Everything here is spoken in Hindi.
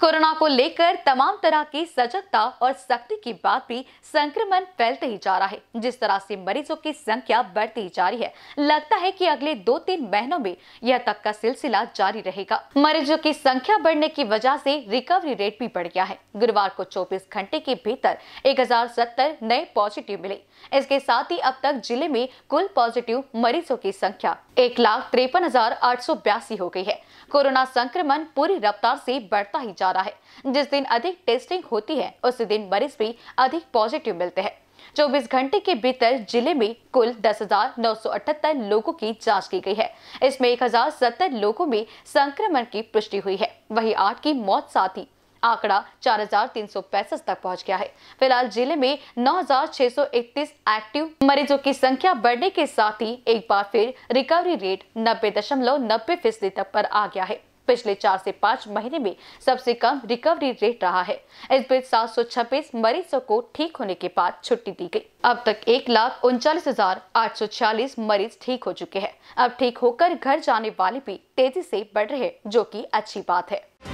कोरोना को लेकर तमाम तरह की सजगता और सख्ती की बात भी संक्रमण फैलते ही जा रहा है जिस तरह से मरीजों की संख्या बढ़ती ही जा रही है लगता है कि अगले दो तीन महीनों में यह तक का सिलसिला जारी रहेगा मरीजों की संख्या बढ़ने की वजह से रिकवरी रेट भी बढ़ गया है गुरुवार को चौबीस घंटे के भीतर एक नए पॉजिटिव मिले इसके साथ ही अब तक जिले में कुल पॉजिटिव मरीजों की संख्या एक लाख तिरपन हो गई है कोरोना संक्रमण पूरी रफ्तार ऐसी बढ़ता ही जा जा रहा है जिस दिन अधिक टेस्टिंग होती है उस दिन मरीज भी अधिक पॉजिटिव मिलते हैं चौबीस घंटे के भीतर जिले में कुल दस लोगों की जांच की गई है इसमें एक लोगों में संक्रमण की पुष्टि हुई है वही आठ की मौत साथ ही आंकड़ा चार तक पहुंच गया है फिलहाल जिले में 9,631 एक्टिव मरीजों की संख्या बढ़ने के साथ ही एक बार फिर रिकवरी रेट नब्बे दशमलव नब्बे फीसदी तक पर आ गया है पिछले चार से पाँच महीने में सबसे कम रिकवरी रेट रहा है इस बीच सात सौ छब्बीस मरीजों को ठीक होने के बाद छुट्टी दी गई अब तक एक लाख उनचालीस हजार आठ सौ छियालीस मरीज ठीक हो चुके हैं अब ठीक होकर घर जाने वाले भी तेजी से बढ़ रहे जो कि अच्छी बात है